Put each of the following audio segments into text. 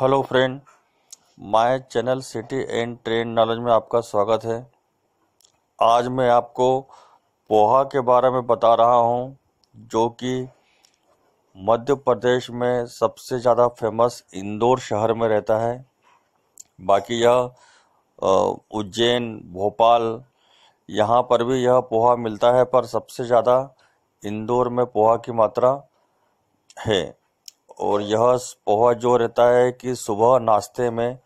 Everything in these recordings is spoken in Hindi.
hello friend my channel city and train knowledge में आपका स्वागत है आज मैं आपको पोहा के बारे में बता रहा हूं जो कि मध्य प्रदेश में सबसे ज़्यादा फेमस इंदौर शहर में रहता है बाकी यह उज्जैन भोपाल यहां पर भी यह पोहा मिलता है पर सबसे ज़्यादा इंदौर में पोहा की मात्रा है और यह पोहा जो रहता है कि सुबह नाश्ते में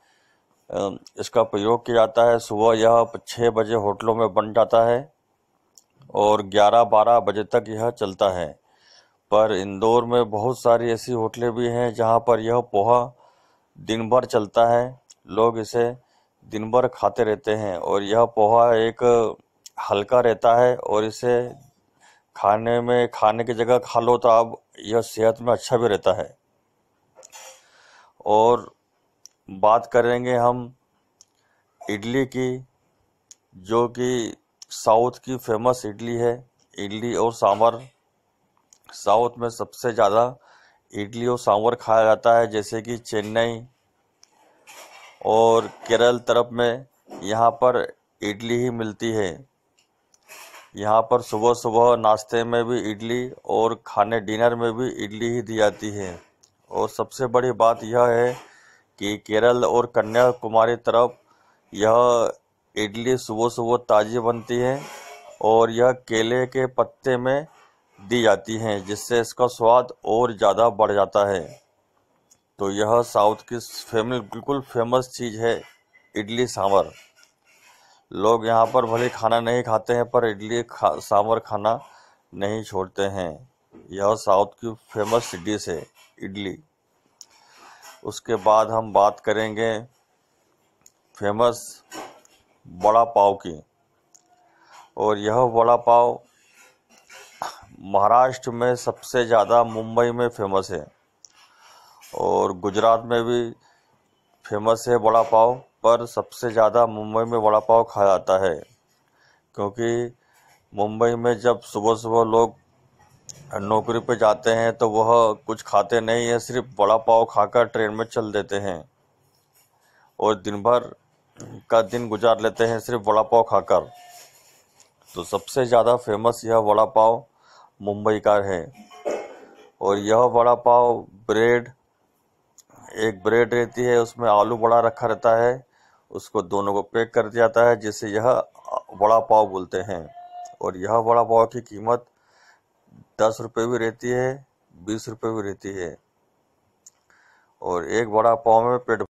इसका प्रयोग किया जाता है सुबह यह छः बजे होटलों में बन जाता है और 11-12 बजे तक यह चलता है पर इंदौर में बहुत सारी ऐसी होटलें भी हैं जहां पर यह पोहा दिन भर चलता है लोग इसे दिन भर खाते रहते हैं और यह पोहा एक हल्का रहता है और इसे खाने में खाने की जगह खा लो तो आप यह सेहत में अच्छा भी रहता है और बात करेंगे हम इडली की जो कि साउथ की फेमस इडली है इडली और सांभर साउथ में सबसे ज़्यादा इडली और सांभर खाया जाता है जैसे कि चेन्नई और केरल तरफ में यहाँ पर इडली ही मिलती है यहाँ पर सुबह सुबह नाश्ते में भी इडली और खाने डिनर में भी इडली ही दी जाती है और सबसे बड़ी बात यह है कि केरल और कन्याकुमारी तरफ यह इडली सुबह सुबह ताज़ी बनती है और यह केले के पत्ते में दी जाती हैं जिससे इसका स्वाद और ज़्यादा बढ़ जाता है तो यह साउथ की फेमस बिल्कुल फेमस चीज़ है इडली सांभर लोग यहाँ पर भले खाना नहीं खाते हैं पर इडली खा, सांभर खाना नहीं छोड़ते हैं यह साउथ की फेमस डिश है इडली उसके बाद हम बात करेंगे फेमस बड़ा पाव की और यह बड़ा पाव महाराष्ट्र में सबसे ज़्यादा मुंबई में फेमस है और गुजरात में भी फेमस है वड़ा पाव पर सबसे ज़्यादा मुंबई में वड़ा पाव खाया जाता है क्योंकि मुंबई में जब सुबह सुबह लोग नौकरी पे जाते हैं तो वह कुछ खाते नहीं है सिर्फ वड़ा पाव खाकर ट्रेन में चल देते हैं और दिन भर का दिन गुजार लेते हैं सिर्फ वड़ा पाव खाकर तो सबसे ज़्यादा फेमस यह वड़ा पाव मुंबई का है और यह वड़ा पाव ब्रेड एक ब्रेड रहती है उसमें आलू बड़ा रखा रहता है उसको दोनों को पैक कर दिया जाता है जिसे यह बड़ा पाव बोलते हैं और यह बड़ा पाव की कीमत दस रुपये भी रहती है बीस रुपये भी रहती है और एक बड़ा पाव में पेट